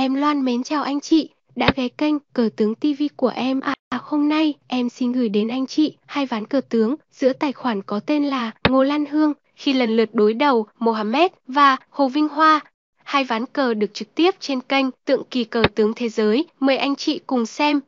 Em Loan mến chào anh chị, đã ghé kênh Cờ tướng TV của em ạ. À, à, hôm nay em xin gửi đến anh chị hai ván cờ tướng giữa tài khoản có tên là Ngô Lan Hương khi lần lượt đối đầu Mohamed và Hồ Vinh Hoa. Hai ván cờ được trực tiếp trên kênh Tượng kỳ cờ tướng thế giới. Mời anh chị cùng xem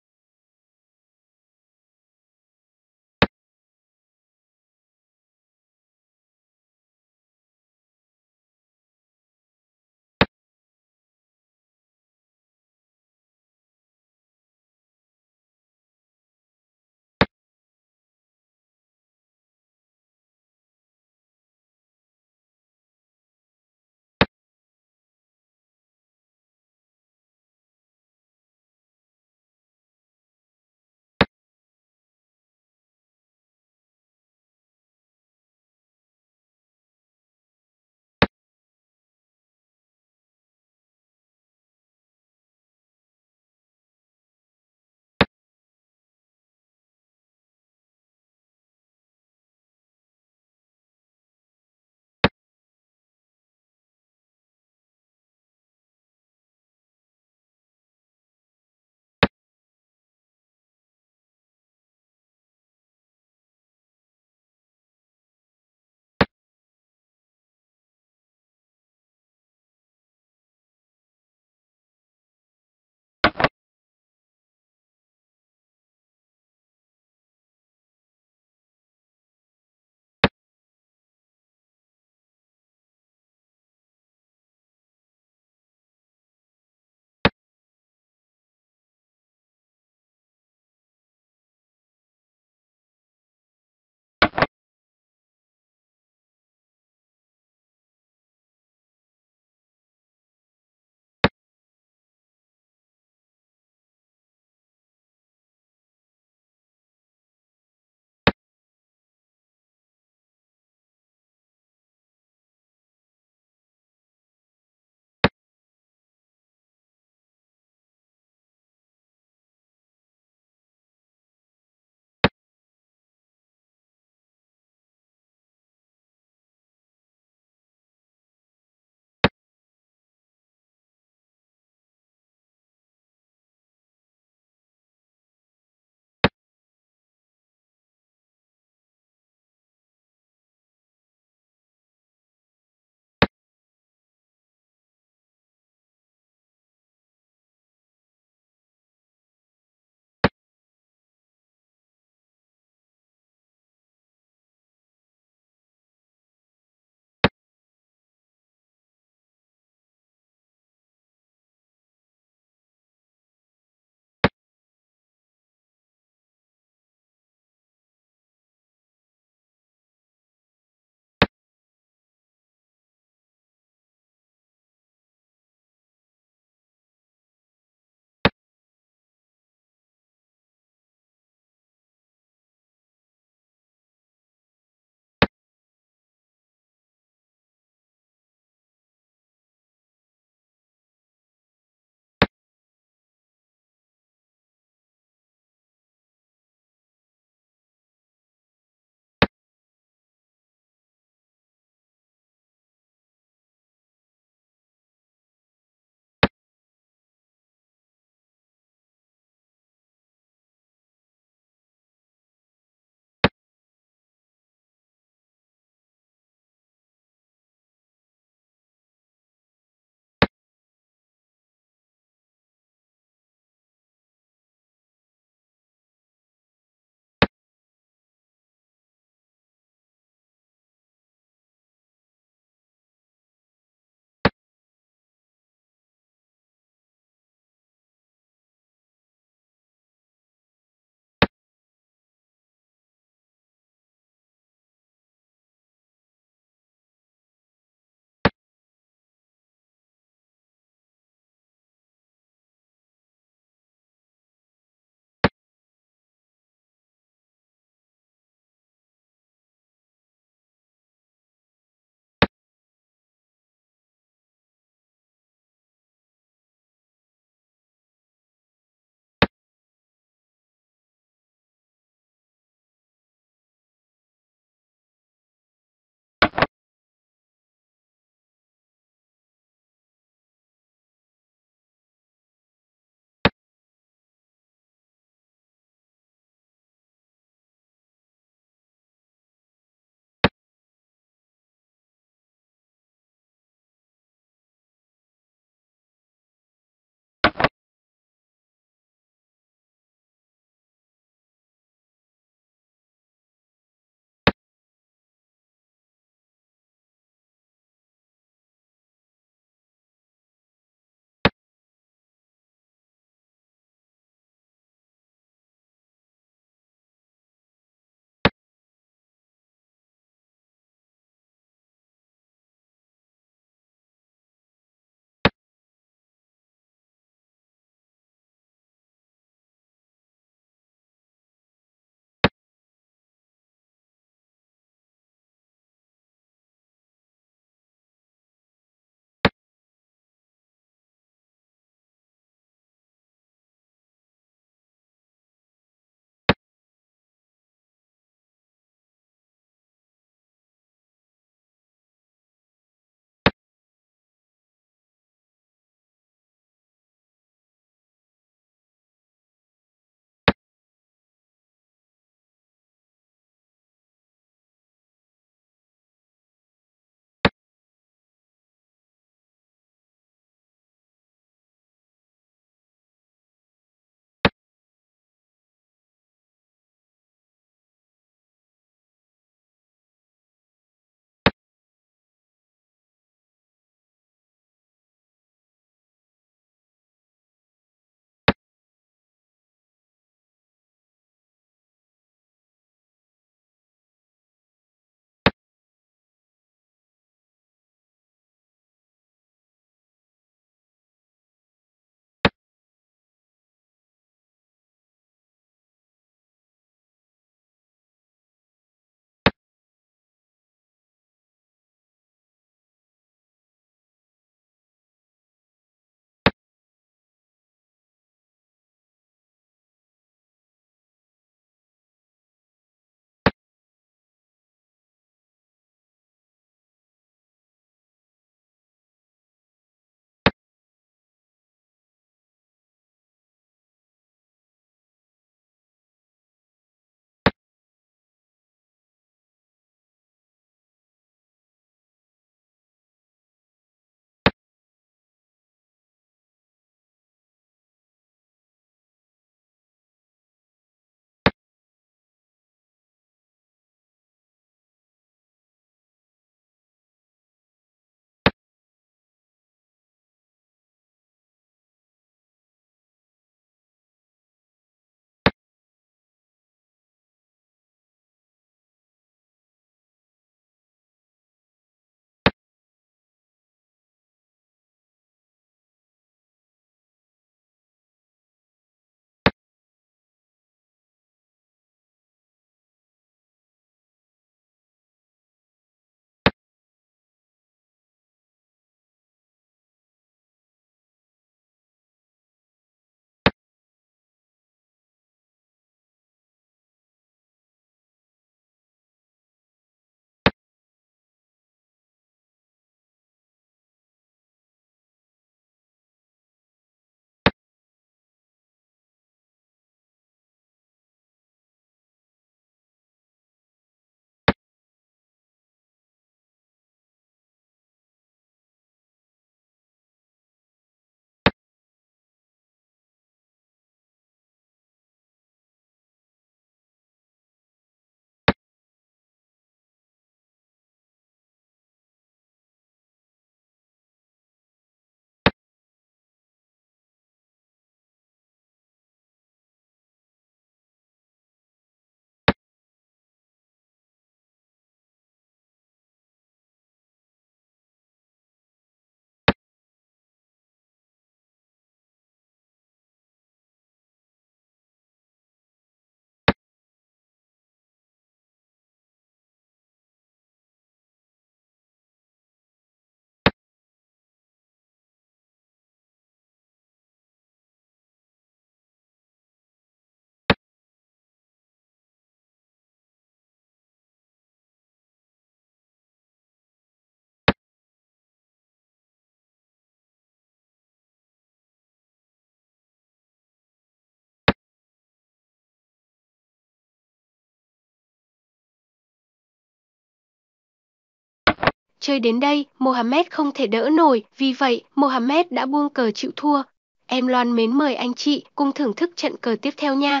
Chơi đến đây, Mohamed không thể đỡ nổi, vì vậy, Mohamed đã buông cờ chịu thua. Em Loan mến mời anh chị cùng thưởng thức trận cờ tiếp theo nha.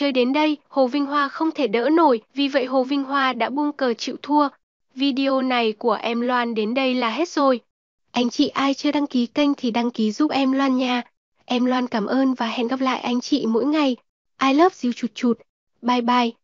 Chơi đến đây, Hồ Vinh Hoa không thể đỡ nổi, vì vậy Hồ Vinh Hoa đã buông cờ chịu thua. Video này của em Loan đến đây là hết rồi. Anh chị ai chưa đăng ký kênh thì đăng ký giúp em Loan nha. Em Loan cảm ơn và hẹn gặp lại anh chị mỗi ngày. I love you chụt chụt. Bye bye.